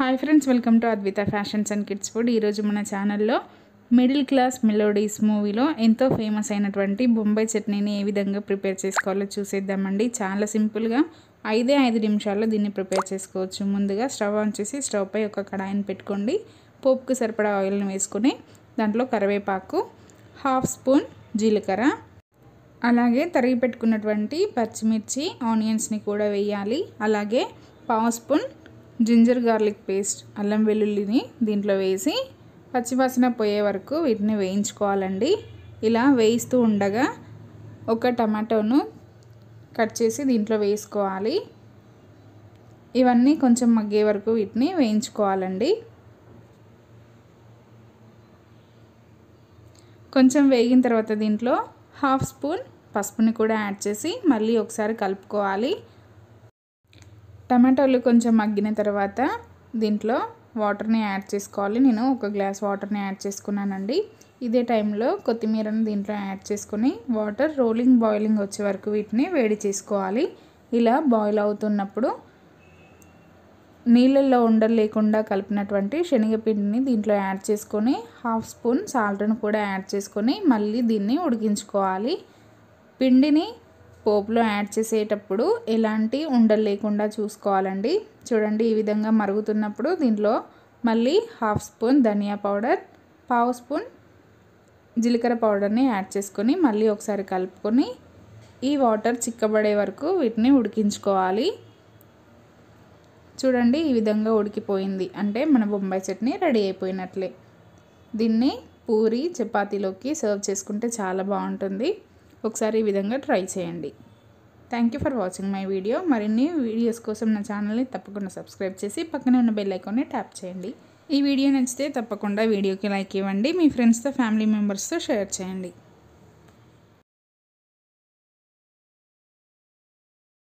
hi friends welcome to Advitha fashions and kids food ఈరోజు మన ఛానల్లో మిడిల్ క్లాస్ మెలోడీస్ మూవీలో ఎంతో ఫేమస్ అయినటువంటి బొంబాయి చట్నీని ఏ విధంగా ప్రిపేర్ చేసుకోవాలో చూసేద్దామండి చాలా సింపుల్గా ఐదే ఐదు నిమిషాల్లో దీన్ని ప్రిపేర్ చేసుకోవచ్చు ముందుగా స్టవ్ ఆన్ చేసి స్టవ్పై ఒక కడాయిని పెట్టుకోండి పోపుకు సరిపడా ఆయిల్ని వేసుకుని దాంట్లో కరివేపాకు హాఫ్ స్పూన్ జీలకర్ర అలాగే తరిగి పెట్టుకున్నటువంటి పచ్చిమిర్చి ఆనియన్స్ని కూడా వేయాలి అలాగే పావు స్పూన్ జింజర్ గార్లిక్ పేస్ట్ అల్లం వెల్లుల్లిని దీంట్లో వేసి పచ్చివాసన పోయే వరకు వీటిని వేయించుకోవాలండి ఇలా వేయిస్తూ ఉండగా ఒక టమాటోను కట్ చేసి దీంట్లో వేసుకోవాలి ఇవన్నీ కొంచెం మగ్గే వరకు వీటిని వేయించుకోవాలండి కొంచెం వేగిన తర్వాత దీంట్లో హాఫ్ స్పూన్ పసుపుని కూడా యాడ్ చేసి మళ్ళీ ఒకసారి కలుపుకోవాలి టమాటోలు కొంచెం మగ్గిన తర్వాత దీంట్లో వాటర్ని యాడ్ చేసుకోవాలి నేను ఒక గ్లాస్ వాటర్ని యాడ్ చేసుకున్నానండి ఇదే టైంలో కొత్తిమీరను దీంట్లో యాడ్ చేసుకుని వాటర్ రోలింగ్ బాయిలింగ్ వచ్చే వరకు వీటిని వేడి చేసుకోవాలి ఇలా బాయిల్ అవుతున్నప్పుడు నీళ్ళల్లో ఉండలు లేకుండా కలిపినటువంటి శనగపిండిని దీంట్లో యాడ్ చేసుకొని హాఫ్ స్పూన్ సాల్ట్ను కూడా యాడ్ చేసుకొని మళ్ళీ దీన్ని ఉడికించుకోవాలి పిండిని పోపులో యాడ్ చేసేటప్పుడు ఎలాంటి ఉండలు లేకుండా చూసుకోవాలండి చూడండి ఈ విధంగా మరుగుతున్నప్పుడు దీనిలో మళ్ళీ హాఫ్ స్పూన్ ధనియా పౌడర్ పావు స్పూన్ జీలకర్ర పౌడర్ని యాడ్ చేసుకొని మళ్ళీ ఒకసారి కలుపుకొని ఈ వాటర్ చిక్కబడే వరకు వీటిని ఉడికించుకోవాలి చూడండి ఈ విధంగా ఉడికిపోయింది అంటే మన బొంబాయి చట్నీ రెడీ అయిపోయినట్లే దీన్ని పూరి చపాతీలోకి సర్వ్ చేసుకుంటే చాలా బాగుంటుంది ఒకసారి ఈ విధంగా ట్రై చేయండి thank you for watching my video మరిన్ని వీడియోస్ కోసం నా ఛానల్ని తప్పకుండా సబ్స్క్రైబ్ చేసి పక్కనే ఉన్న బెల్ ఐకాన్ని ట్యాప్ చేయండి ఈ వీడియో నచ్చితే తప్పకుండా వీడియోకి లైక్ ఇవ్వండి మీ ఫ్రెండ్స్తో ఫ్యామిలీ మెంబర్స్తో షేర్ చేయండి